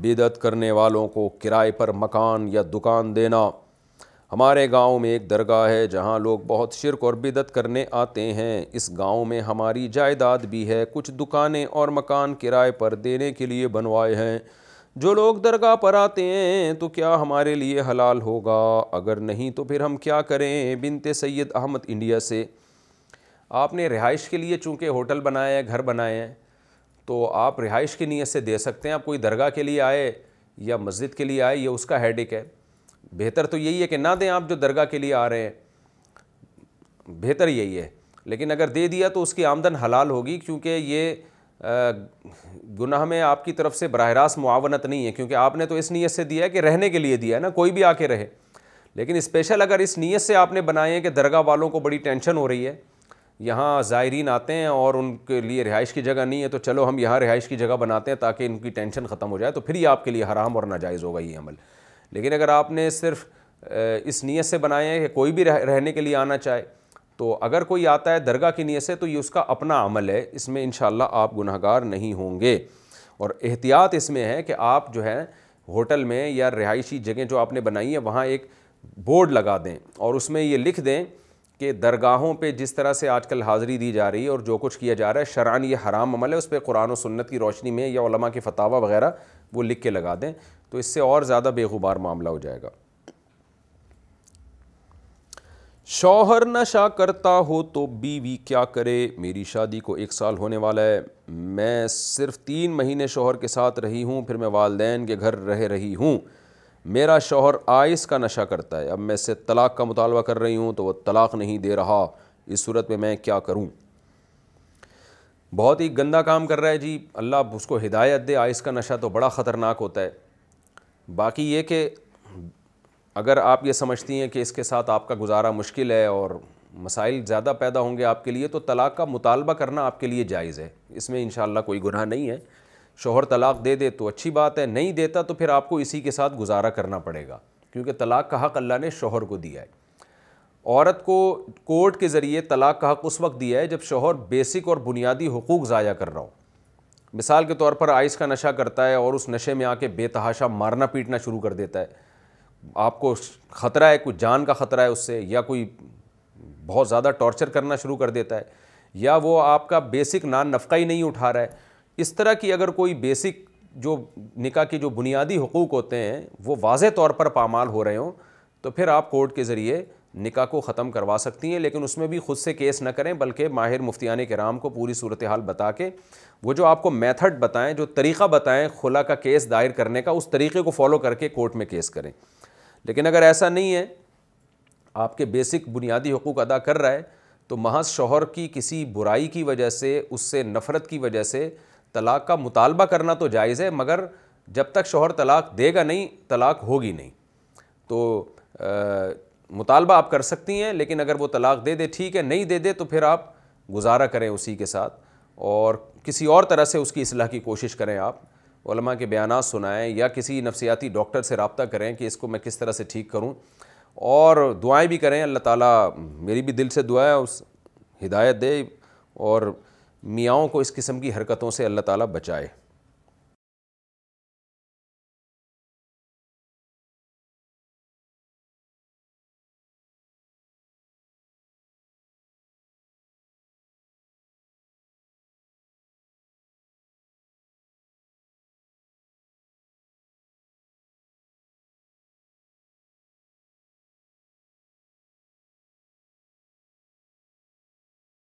बेदत करने वालों को किराए पर मकान या दुकान देना हमारे गांव में एक दरगाह है जहां लोग बहुत शिरक और बिदत करने आते हैं इस गांव में हमारी जायदाद भी है कुछ दुकानें और मकान किराए पर देने के लिए बनवाए हैं जो लोग दरगाह पर आते हैं तो क्या हमारे लिए हलाल होगा अगर नहीं तो फिर हम क्या करें बिनते सैयद अहमद इंडिया से आपने रिहाइश के लिए चूँकि होटल बनाए हैं घर बनाए हैं तो आप रिहाइश की नीयत से दे सकते हैं आप कोई दरगाह के लिए आए या मस्जिद के लिए आए ये उसका हेडिक है बेहतर तो यही है कि ना दें आप जो दरगाह के लिए आ रहे हैं बेहतर यही है लेकिन अगर दे दिया तो उसकी आमदन हलाल होगी क्योंकि ये गुनाह में आपकी तरफ से बरह रास्त मुआवनत नहीं है क्योंकि आपने तो इस नीयत से दिया है कि रहने के लिए दिया है ना कोई भी आके रहे लेकिन स्पेशल अगर इस नीयत से आपने बनाए हैं कि दरगाह वालों को बड़ी टेंशन हो रही है यहाँ ज़ायरीन आते हैं और उनके लिए रिहाइश की जगह नहीं है तो चलो हम यहाँ रिहाइश की जगह बनाते हैं ताकि इनकी टेंशन ख़त्म हो जाए तो फिर ये आपके लिए हराम और नाजायज़ होगा ये अमल लेकिन अगर आपने सिर्फ इस नीयत से बनाए हैं कि कोई भी रहने के लिए आना चाहे तो अगर कोई आता है दरगाह की नीयत से तो ये उसका अपना अमल है इसमें इन आप गुनहगार नहीं होंगे और एहतियात इसमें है कि आप जो है होटल में या रिहायशी जगह जो आपने बनाई है वहाँ एक बोर्ड लगा दें और उसमें ये लिख दें कि दरगाहों पे जिस तरह से आजकल हाज़िरी दी जा रही है और जो कुछ किया जा रहा है शरान ये हराम अमल है उस पर कुरान और सुन्नत की रोशनी में या उलमा के फतावा वगैरह वो लिख के लगा दें तो इससे और ज़्यादा बेगुबार मामला हो जाएगा शौहर नशा करता हो तो बीवी क्या करे मेरी शादी को एक साल होने वाला है मैं सिर्फ तीन महीने शोहर के साथ रही हूँ फिर मैं वालदेन के घर रह रही हूँ मेरा शोहर आयस का नशा करता है अब मैं इससे तलाक का मुतालबा कर रही हूँ तो वह तलाक नहीं दे रहा इस सूरत में मैं क्या करूँ बहुत ही गंदा काम कर रहा है जी अल्लाह उसको हिदायत दे आयस का नशा तो बड़ा ख़तरनाक होता है बाकी ये कि अगर आप ये समझती हैं कि इसके साथ आपका गुजारा मुश्किल है और मसाइल ज़्यादा पैदा होंगे आपके लिए तो तलाक का मुतालबा करना आपके लिए जायज़ है इसमें इन कोई गुनाह नहीं है शोहर तलाक़ दे दे तो अच्छी बात है नहीं देता तो फिर आपको इसी के साथ गुजारा करना पड़ेगा क्योंकि तलाक़ का हक़ अल्लाह ने शोहर को दिया है औरत को कोर्ट के ज़रिए तलाक़ का हक़ उस वक्त दिया है जब शोहर बेसिक और बुनियादी हकूक़ ज़ाया कर रहा हो मिसाल के तौर पर आइस का नशा करता है और उस नशे में आके बेतहाशा मारना पीटना शुरू कर देता है आपको ख़तरा है कुछ जान का ख़तरा है उससे या कोई बहुत ज़्यादा टॉर्चर करना शुरू कर देता है या वो आपका बेसिक नान नफ़ा ही नहीं उठा रहा है इस तरह की अगर कोई बेसिक जो निका के जो बुनियादी हकूक़ होते हैं वो वाज तौर पर पामाल हो रहे हों तो फिर आप कोर्ट के ज़रिए निका को ख़त्म करवा सकती हैं लेकिन उसमें भी ख़ुद से केस न करें बल्कि माहिर मुफ्तियान कराम को पूरी सूरत हाल बता के वो जो आपको मेथड बताएं जो तरीक़ा बताएं खुला का केस दायर करने का उस तरीक़े को फॉलो करके कोर्ट में केस करें लेकिन अगर ऐसा नहीं है आपके बेसिक बुनियादी हकूक़ अदा कर रहा है तो महज शोहर की किसी बुराई की वजह से उससे नफ़रत की वजह से तलाक का मुतालबा करना तो जायज़ है मगर जब तक शोहर तलाक देगा नहीं तलाक होगी नहीं तो मुतालबा आप कर सकती हैं लेकिन अगर वो तलाक दे दे ठीक है नहीं दे दे तो फिर आप गुजारा करें उसी के साथ और किसी और तरह से उसकी असलाह की कोशिश करें आप उलमा के बयान सुनाएं या किसी नफसियाती डॉक्टर से रबता करें कि इसको मैं किस तरह से ठीक करूं और दुआएं भी करें अल्लाह ताला मेरी भी दिल से दुआएँ उस हिदायत दे और मियाओं को इस किस्म की हरकतों से अल्लाह ताला बचाए